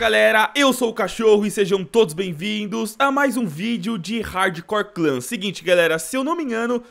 galera, eu sou o Cachorro e sejam todos bem-vindos a mais um vídeo de Hardcore Clan. Seguinte galera, se eu não me engano,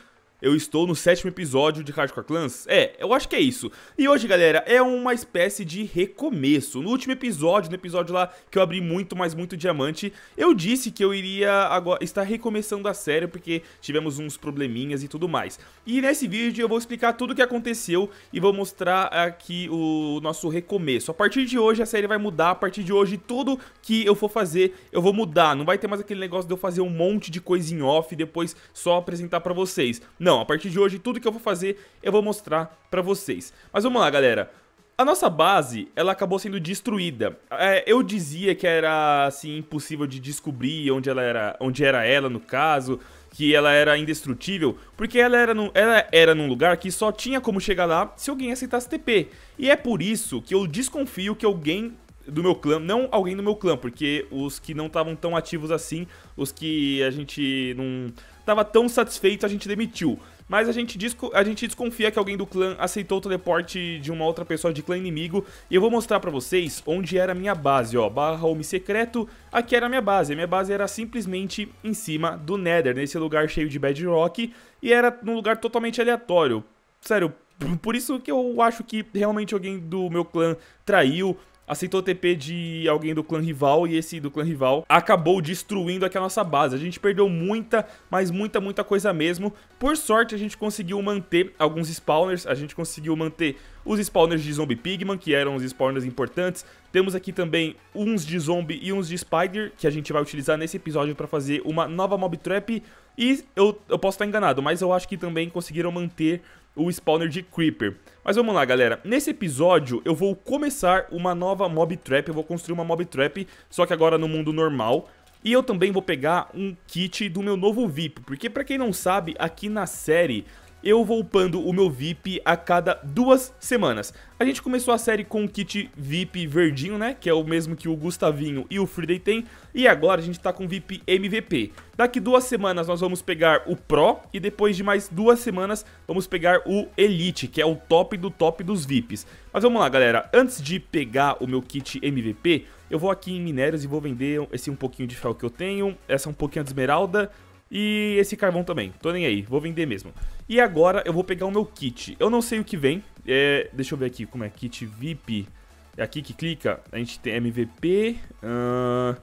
eu estou no sétimo episódio de Hardcore Clans? É, eu acho que é isso. E hoje, galera, é uma espécie de recomeço. No último episódio, no episódio lá que eu abri muito, mas muito diamante, eu disse que eu iria agora estar recomeçando a série porque tivemos uns probleminhas e tudo mais. E nesse vídeo eu vou explicar tudo o que aconteceu e vou mostrar aqui o nosso recomeço. A partir de hoje a série vai mudar, a partir de hoje tudo que eu for fazer eu vou mudar. Não vai ter mais aquele negócio de eu fazer um monte de coisa em off e depois só apresentar pra vocês. Não. Não, a partir de hoje tudo que eu vou fazer eu vou mostrar pra vocês. Mas vamos lá, galera. A nossa base, ela acabou sendo destruída. É, eu dizia que era, assim, impossível de descobrir onde ela era, onde era ela, no caso, que ela era indestrutível, porque ela era, no, ela era num lugar que só tinha como chegar lá se alguém aceitasse TP. E é por isso que eu desconfio que alguém do meu clã, não alguém do meu clã, porque os que não estavam tão ativos assim, os que a gente não estava tão satisfeito, a gente demitiu. Mas a gente, a gente desconfia que alguém do clã aceitou o teleporte de uma outra pessoa de clã inimigo. E eu vou mostrar pra vocês onde era a minha base, ó. Barra home secreto, aqui era a minha base. A minha base era simplesmente em cima do Nether, nesse lugar cheio de bedrock. E era num lugar totalmente aleatório. Sério, por isso que eu acho que realmente alguém do meu clã traiu aceitou TP de alguém do clã rival e esse do clã rival acabou destruindo aqui a nossa base. A gente perdeu muita, mas muita, muita coisa mesmo. Por sorte, a gente conseguiu manter alguns spawners, a gente conseguiu manter os spawners de Zombie Pigman, que eram os spawners importantes. Temos aqui também uns de Zombie e uns de Spider, que a gente vai utilizar nesse episódio para fazer uma nova Mob Trap. E eu, eu posso estar enganado, mas eu acho que também conseguiram manter o spawner de Creeper. Mas vamos lá, galera. Nesse episódio, eu vou começar uma nova mob trap. Eu vou construir uma mob trap, só que agora no mundo normal. E eu também vou pegar um kit do meu novo VIP, porque pra quem não sabe, aqui na série eu vou upando o meu VIP a cada duas semanas. A gente começou a série com o kit VIP verdinho, né? Que é o mesmo que o Gustavinho e o Friday tem. E agora a gente tá com VIP MVP. Daqui duas semanas nós vamos pegar o Pro e depois de mais duas semanas vamos pegar o Elite, que é o top do top dos VIPs. Mas vamos lá, galera. Antes de pegar o meu kit MVP, eu vou aqui em minérios e vou vender esse um pouquinho de fel que eu tenho, essa é um pouquinho de esmeralda e esse carvão também, tô nem aí, vou vender mesmo. E agora eu vou pegar o meu kit. Eu não sei o que vem, é, deixa eu ver aqui como é, kit VIP. É aqui que clica, a gente tem MVP. Uh,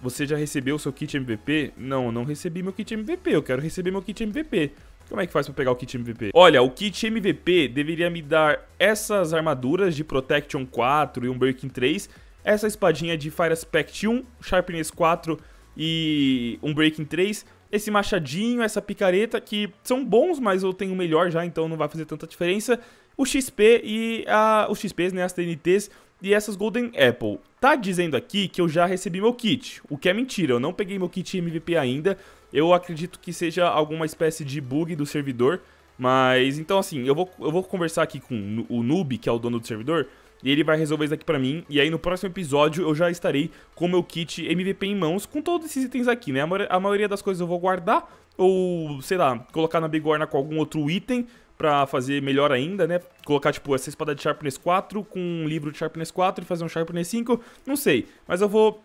você já recebeu o seu kit MVP? Não, não recebi meu kit MVP, eu quero receber meu kit MVP. Como é que faz pra pegar o kit MVP? Olha, o kit MVP deveria me dar essas armaduras de Protection 4 e um Breaking 3, essa espadinha de Fire Aspect 1, Sharpness 4 e um Breaking 3 esse machadinho, essa picareta, que são bons, mas eu tenho o melhor já, então não vai fazer tanta diferença. O XP e a, os XPs, né, as TNTs e essas Golden Apple. Tá dizendo aqui que eu já recebi meu kit, o que é mentira, eu não peguei meu kit MVP ainda. Eu acredito que seja alguma espécie de bug do servidor, mas então assim, eu vou, eu vou conversar aqui com o Noob, que é o dono do servidor, e ele vai resolver isso aqui pra mim. E aí no próximo episódio eu já estarei com meu kit MVP em mãos com todos esses itens aqui, né? A maioria das coisas eu vou guardar ou, sei lá, colocar na bigorna com algum outro item pra fazer melhor ainda, né? Colocar, tipo, essa espada de Sharpness 4 com um livro de Sharpness 4 e fazer um Sharpness 5, não sei. Mas eu vou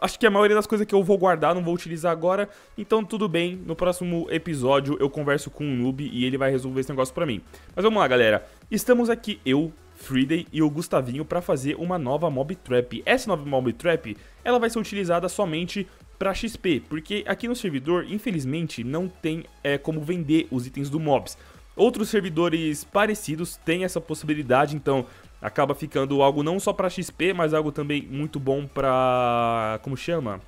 acho que a maioria das coisas que eu vou guardar, não vou utilizar agora. Então tudo bem, no próximo episódio eu converso com um noob e ele vai resolver esse negócio pra mim. Mas vamos lá, galera. Estamos aqui, eu, Friday e o Gustavinho para fazer uma nova Mob Trap. Essa nova Mob Trap, ela vai ser utilizada somente para XP, porque aqui no servidor, infelizmente, não tem é, como vender os itens do mobs. Outros servidores parecidos têm essa possibilidade, então acaba ficando algo não só para XP, mas algo também muito bom para como chama?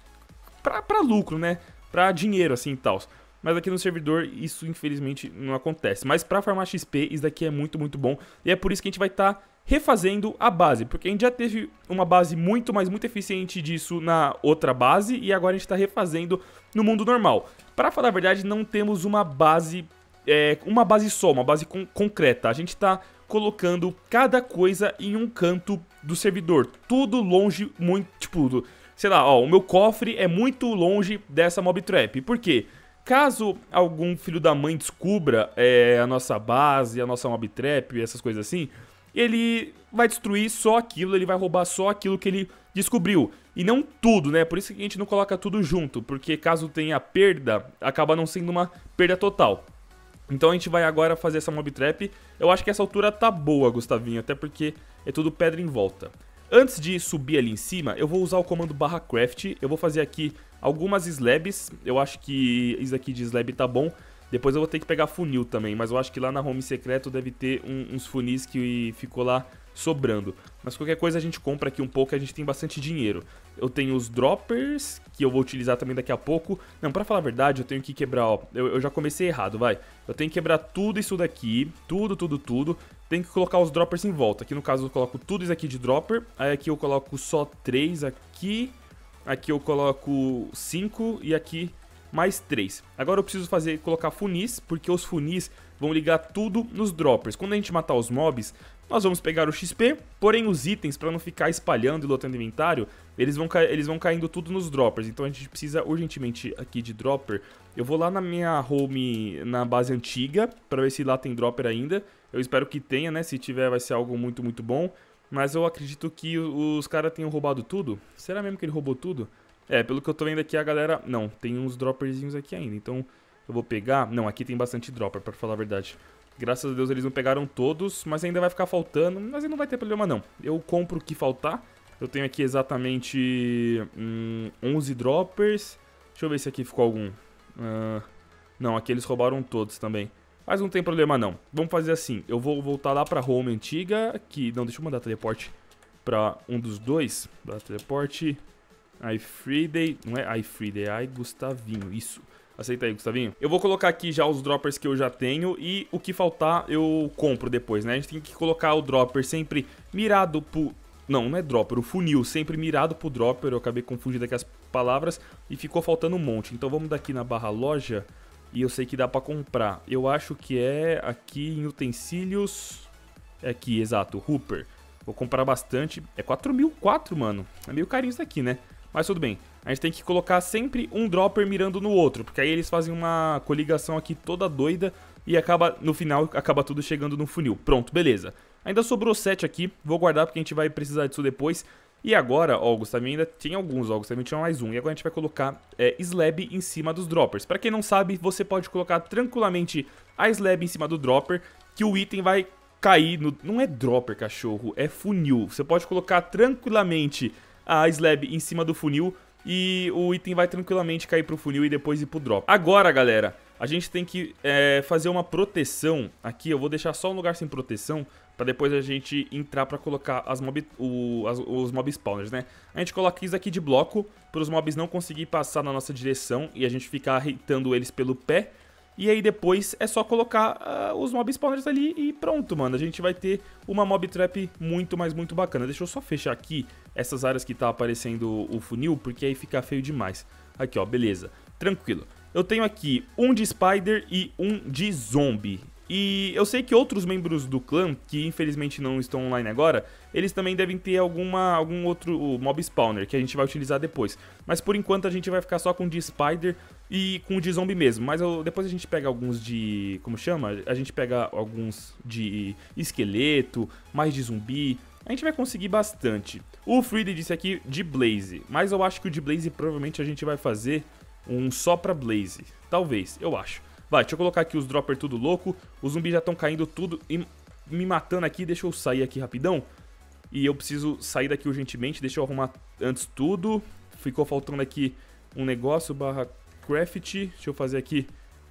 Para lucro, né? Para dinheiro assim, e tal mas aqui no servidor isso infelizmente não acontece. Mas para farmar XP isso daqui é muito, muito bom e é por isso que a gente vai estar... Tá refazendo a base, porque a gente já teve uma base muito, mas muito eficiente disso na outra base e agora a gente está refazendo no mundo normal. Para falar a verdade, não temos uma base, é, uma base só, uma base con concreta. A gente está colocando cada coisa em um canto do servidor, tudo longe, muito, tipo, sei lá, ó, o meu cofre é muito longe dessa mob trap. Por quê? Caso algum filho da mãe descubra é, a nossa base, a nossa mob trap, e essas coisas assim, ele vai destruir só aquilo, ele vai roubar só aquilo que ele descobriu. E não tudo, né? Por isso que a gente não coloca tudo junto, porque caso tenha perda, acaba não sendo uma perda total. Então a gente vai agora fazer essa mob trap. Eu acho que essa altura tá boa, Gustavinho, até porque é tudo pedra em volta. Antes de subir ali em cima, eu vou usar o comando barra craft, eu vou fazer aqui algumas slabs, eu acho que isso aqui de slab tá bom, depois eu vou ter que pegar funil também, mas eu acho que lá na home secreto deve ter um, uns funis que ficou lá sobrando. Mas qualquer coisa a gente compra aqui um pouco, a gente tem bastante dinheiro. Eu tenho os droppers, que eu vou utilizar também daqui a pouco. Não, pra falar a verdade, eu tenho que quebrar, ó. Eu, eu já comecei errado, vai. Eu tenho que quebrar tudo isso daqui, tudo, tudo, tudo. Tem que colocar os droppers em volta. Aqui no caso eu coloco tudo isso aqui de dropper. Aí aqui eu coloco só três aqui. Aqui eu coloco cinco e aqui mais três. Agora eu preciso fazer colocar funis, porque os funis vão ligar tudo nos droppers. Quando a gente matar os mobs, nós vamos pegar o XP, porém os itens, para não ficar espalhando e lotando inventário, eles vão, eles vão caindo tudo nos droppers. Então a gente precisa urgentemente aqui de dropper. Eu vou lá na minha home, na base antiga, para ver se lá tem dropper ainda. Eu espero que tenha, né? Se tiver vai ser algo muito, muito bom. Mas eu acredito que os caras tenham roubado tudo. Será mesmo que ele roubou tudo? É, pelo que eu tô vendo aqui, a galera... Não, tem uns dropperzinhos aqui ainda, então... Eu vou pegar... Não, aqui tem bastante dropper, pra falar a verdade. Graças a Deus eles não pegaram todos, mas ainda vai ficar faltando, mas não vai ter problema não. Eu compro o que faltar. Eu tenho aqui exatamente hum, 11 droppers. Deixa eu ver se aqui ficou algum. Uh, não, aqui eles roubaram todos também. Mas não tem problema não. Vamos fazer assim. Eu vou voltar lá pra home antiga. Que... Não, deixa eu mandar teleporte pra um dos dois. Mandar teleporte. iFreeday. Não é iFreeday, é iGustavinho. Isso. Aceita aí, Gustavinho. Eu vou colocar aqui já os droppers que eu já tenho e o que faltar eu compro depois, né? A gente tem que colocar o dropper sempre mirado pro... Não, não é dropper, o funil sempre mirado pro dropper. Eu acabei confundindo aqui as palavras e ficou faltando um monte. Então vamos daqui na barra loja e eu sei que dá pra comprar. Eu acho que é aqui em utensílios... É aqui, exato, Hooper. Vou comprar bastante. É 4.004, mano. É meio carinho isso daqui, né? Mas tudo bem. A gente tem que colocar sempre um dropper mirando no outro, porque aí eles fazem uma coligação aqui toda doida e acaba no final acaba tudo chegando no funil. Pronto, beleza. Ainda sobrou 7 aqui, vou guardar porque a gente vai precisar disso depois. E agora, ó, o Gustavinho ainda tinha alguns, ó, o Gustavinho tinha mais um. E agora a gente vai colocar é, slab em cima dos droppers. Pra quem não sabe, você pode colocar tranquilamente a slab em cima do dropper, que o item vai cair no... Não é dropper, cachorro, é funil. Você pode colocar tranquilamente a slab em cima do funil e o item vai tranquilamente cair pro funil e depois ir pro drop. Agora, galera, a gente tem que é, fazer uma proteção aqui. Eu vou deixar só um lugar sem proteção para depois a gente entrar para colocar as mob, o, as, os mob spawners, né? A gente coloca isso aqui de bloco para os mobs não conseguir passar na nossa direção e a gente ficar irritando eles pelo pé. E aí depois é só colocar uh, os mob spawners ali e pronto, mano. A gente vai ter uma mob trap muito, mas muito bacana. Deixa eu só fechar aqui essas áreas que tá aparecendo o funil, porque aí fica feio demais. Aqui, ó, beleza. Tranquilo. Eu tenho aqui um de spider e um de zombie. E eu sei que outros membros do clã, que infelizmente não estão online agora, eles também devem ter alguma, algum outro mob spawner que a gente vai utilizar depois. Mas por enquanto a gente vai ficar só com de Spider e com o de zombie mesmo. Mas eu, depois a gente pega alguns de. Como chama? A gente pega alguns de esqueleto, mais de zumbi. A gente vai conseguir bastante. O Freedy disse aqui de Blaze, mas eu acho que o de Blaze provavelmente a gente vai fazer um só pra Blaze. Talvez, eu acho. Vai, deixa eu colocar aqui os dropper tudo louco. Os zumbis já estão caindo tudo e me matando aqui. Deixa eu sair aqui rapidão. E eu preciso sair daqui urgentemente. Deixa eu arrumar antes tudo. Ficou faltando aqui um negócio barra Craft. Deixa eu fazer aqui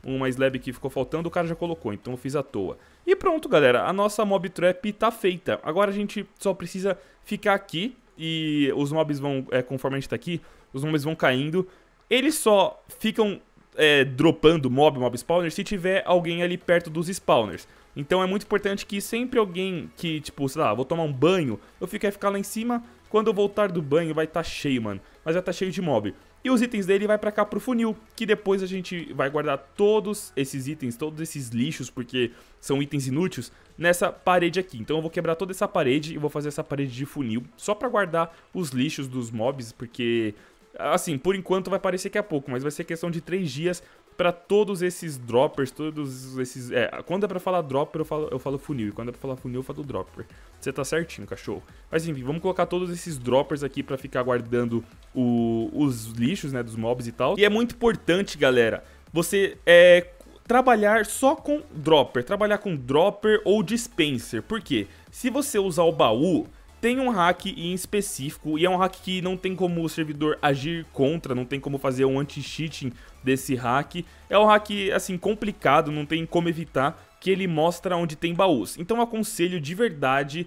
uma slab que ficou faltando, o cara já colocou, então eu fiz à toa. E pronto, galera, a nossa mob trap tá feita. Agora a gente só precisa ficar aqui e os mobs vão, é, conforme a gente tá aqui, os mobs vão caindo. Eles só ficam é, dropando mob, mob spawner, se tiver alguém ali perto dos spawners. Então é muito importante que sempre alguém que, tipo, sei lá, vou tomar um banho, eu fico ficar lá em cima, quando eu voltar do banho vai estar tá cheio, mano. Mas vai estar tá cheio de mob. E os itens dele vai para cá pro funil, que depois a gente vai guardar todos esses itens, todos esses lixos, porque são itens inúteis, nessa parede aqui. Então eu vou quebrar toda essa parede e vou fazer essa parede de funil, só para guardar os lixos dos mobs, porque... Assim, por enquanto vai parecer que é pouco, mas vai ser questão de 3 dias para todos esses droppers, todos esses. É, quando é pra falar dropper, eu falo, eu falo funil. E quando é pra falar funil, eu falo dropper. Você tá certinho, cachorro. Mas enfim, vamos colocar todos esses droppers aqui para ficar guardando o, os lixos, né? Dos mobs e tal. E é muito importante, galera, você é, trabalhar só com dropper. Trabalhar com dropper ou dispenser. Por quê? Se você usar o baú tem um hack em específico, e é um hack que não tem como o servidor agir contra, não tem como fazer um anti-cheating desse hack. É um hack, assim, complicado, não tem como evitar, que ele mostra onde tem baús. Então eu aconselho de verdade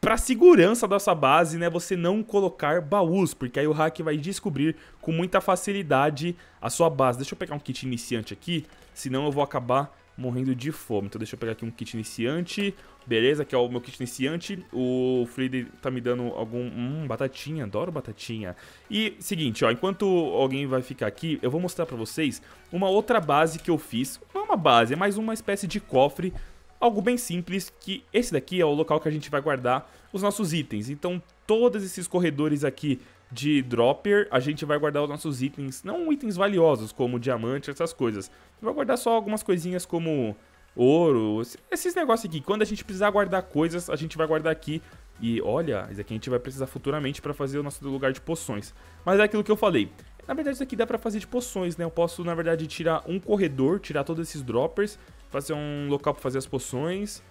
para segurança da sua base, né, você não colocar baús, porque aí o hack vai descobrir com muita facilidade a sua base. Deixa eu pegar um kit iniciante aqui, senão eu vou acabar morrendo de fome. Então deixa eu pegar aqui um kit iniciante. Beleza, que é o meu kit iniciante. O Freddy tá me dando algum... Hum, batatinha, adoro batatinha. E, seguinte, ó, enquanto alguém vai ficar aqui, eu vou mostrar pra vocês uma outra base que eu fiz. Não é uma base, é mais uma espécie de cofre algo bem simples, que esse daqui é o local que a gente vai guardar os nossos itens. Então, todos esses corredores aqui de dropper, a gente vai guardar os nossos itens, não itens valiosos como diamante, essas coisas. Vai guardar só algumas coisinhas como ouro, esses negócios aqui. Quando a gente precisar guardar coisas, a gente vai guardar aqui. E olha, isso aqui a gente vai precisar futuramente para fazer o nosso lugar de poções. Mas é aquilo que eu falei. Na verdade, isso aqui dá para fazer de poções, né? Eu posso, na verdade, tirar um corredor, tirar todos esses droppers, fazer um local para fazer as poções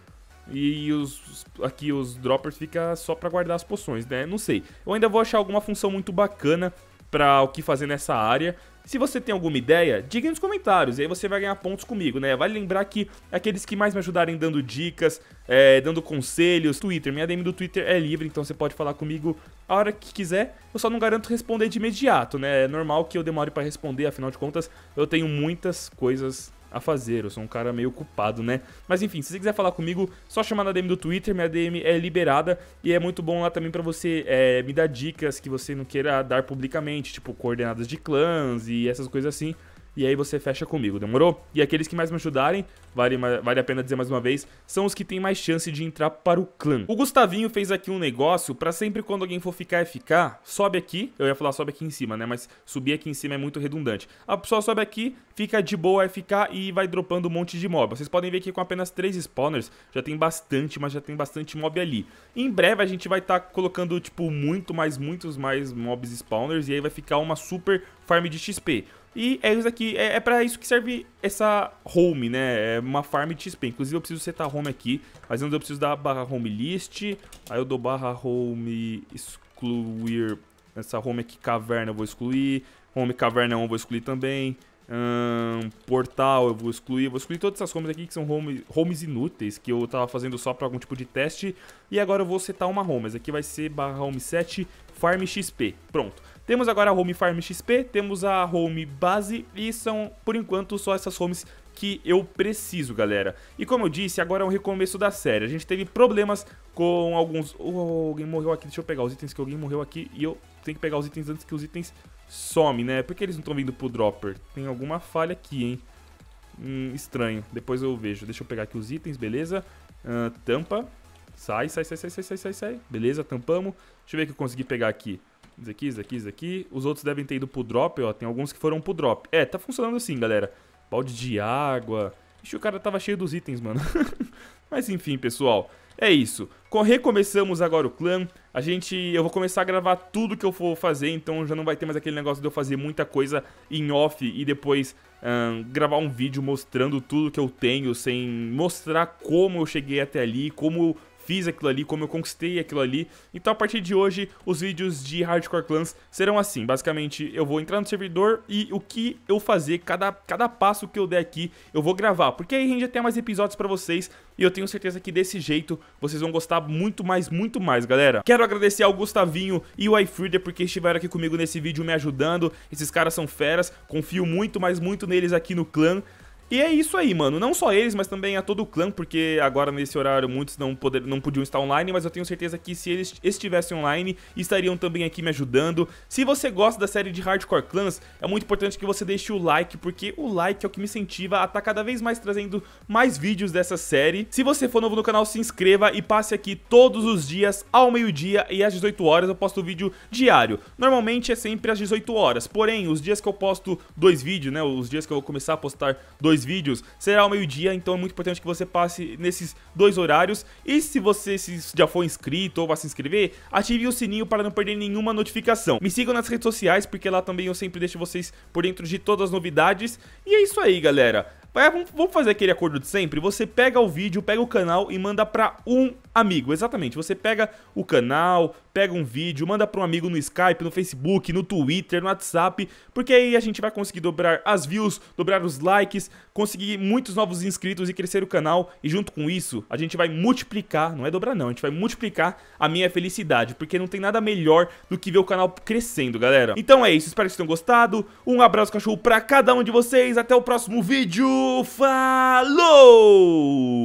e os aqui os droppers fica só para guardar as poções, né? Não sei. Eu ainda vou achar alguma função muito bacana para o que fazer nessa área. Se você tem alguma ideia, diga nos comentários, e aí você vai ganhar pontos comigo, né? Vale lembrar que aqueles que mais me ajudarem dando dicas, é, dando conselhos, Twitter, minha DM do Twitter é livre, então você pode falar comigo a hora que quiser. Eu só não garanto responder de imediato, né? É normal que eu demore para responder, afinal de contas, eu tenho muitas coisas a fazer. Eu sou um cara meio ocupado, né? Mas enfim, se você quiser falar comigo, só chamar na DM do Twitter. Minha DM é liberada e é muito bom lá também para você é, me dar dicas que você não queira dar publicamente, tipo coordenadas de clãs e essas coisas assim e aí você fecha comigo, demorou? E aqueles que mais me ajudarem, vale, vale a pena dizer mais uma vez, são os que têm mais chance de entrar para o clã. O Gustavinho fez aqui um negócio para sempre quando alguém for ficar FK, sobe aqui, eu ia falar sobe aqui em cima, né, mas subir aqui em cima é muito redundante. A pessoa sobe aqui, fica de boa FK e vai dropando um monte de mob. Vocês podem ver que com apenas 3 spawners já tem bastante, mas já tem bastante mob ali. Em breve a gente vai estar tá colocando, tipo, muito mais, muitos mais mobs spawners e aí vai ficar uma super farm de XP. E é isso aqui, é, é para isso que serve essa home, né? É uma farm de XP. Inclusive eu preciso setar home aqui, mas antes eu preciso dar barra home list, aí eu dou barra home excluir essa home aqui, caverna eu vou excluir, home caverna 1 eu vou excluir também, portal eu vou excluir, eu vou excluir todas essas homes aqui que são home, homes inúteis, que eu tava fazendo só pra algum tipo de teste, e agora eu vou setar uma home, essa aqui vai ser barra home 7 farm XP, pronto. Temos agora a home farm XP, temos a home base e são, por enquanto, só essas homes que eu preciso, galera. E como eu disse, agora é um recomeço da série. A gente teve problemas com alguns... Oh, alguém morreu aqui, deixa eu pegar os itens que alguém morreu aqui e eu tenho que pegar os itens antes que os itens somem, né? Porque eles não estão vindo pro dropper? Tem alguma falha aqui, hein? Hum, estranho, depois eu vejo. Deixa eu pegar aqui os itens, beleza? Uh, tampa, sai, sai, sai, sai, sai, sai, sai, Beleza, tampamos. Deixa eu ver o que eu consegui pegar aqui. Isso aqui, isso aqui, isso aqui. Os outros devem ter ido pro drop, ó. Tem alguns que foram pro drop. É, tá funcionando assim, galera. Balde de água. Ixi, o cara tava cheio dos itens, mano. Mas enfim, pessoal. É isso. Recomeçamos agora o clã. A gente. Eu vou começar a gravar tudo que eu for fazer, então já não vai ter mais aquele negócio de eu fazer muita coisa em off e depois hum, gravar um vídeo mostrando tudo que eu tenho, sem mostrar como eu cheguei até ali, como fiz aquilo ali, como eu conquistei aquilo ali. Então a partir de hoje, os vídeos de Hardcore Clans serão assim. Basicamente, eu vou entrar no servidor e o que eu fazer, cada, cada passo que eu der aqui, eu vou gravar. Porque aí a gente já tem mais episódios pra vocês e eu tenho certeza que desse jeito vocês vão gostar muito mais, muito mais, galera. Quero agradecer ao Gustavinho e o iFreeder porque estiveram aqui comigo nesse vídeo me ajudando. Esses caras são feras, confio muito, mas muito neles aqui no clã. E é isso aí, mano. Não só eles, mas também a todo o clã, porque agora nesse horário muitos não, poder, não podiam estar online, mas eu tenho certeza que se eles estivessem online, estariam também aqui me ajudando. Se você gosta da série de Hardcore Clans, é muito importante que você deixe o like, porque o like é o que me incentiva a estar tá cada vez mais trazendo mais vídeos dessa série. Se você for novo no canal, se inscreva e passe aqui todos os dias, ao meio-dia e às 18 horas, eu posto vídeo diário. Normalmente é sempre às 18 horas, porém, os dias que eu posto dois vídeos, né, os dias que eu vou começar a postar dois dois vídeos será ao meio-dia, então é muito importante que você passe nesses dois horários. E se você se já for inscrito ou vai se inscrever, ative o sininho para não perder nenhuma notificação. Me sigam nas redes sociais, porque lá também eu sempre deixo vocês por dentro de todas as novidades. E é isso aí, galera. Vai, vamos fazer aquele acordo de sempre? Você pega o vídeo, pega o canal e manda para um amigo, exatamente. Você pega o canal, pega um vídeo, manda para um amigo no Skype, no Facebook, no Twitter, no WhatsApp, porque aí a gente vai conseguir dobrar as views, dobrar os likes, conseguir muitos novos inscritos e crescer o canal. E junto com isso, a gente vai multiplicar, não é dobrar não, a gente vai multiplicar a minha felicidade, porque não tem nada melhor do que ver o canal crescendo, galera. Então é isso, espero que vocês tenham gostado. Um abraço cachorro para cada um de vocês, até o próximo vídeo. Falou!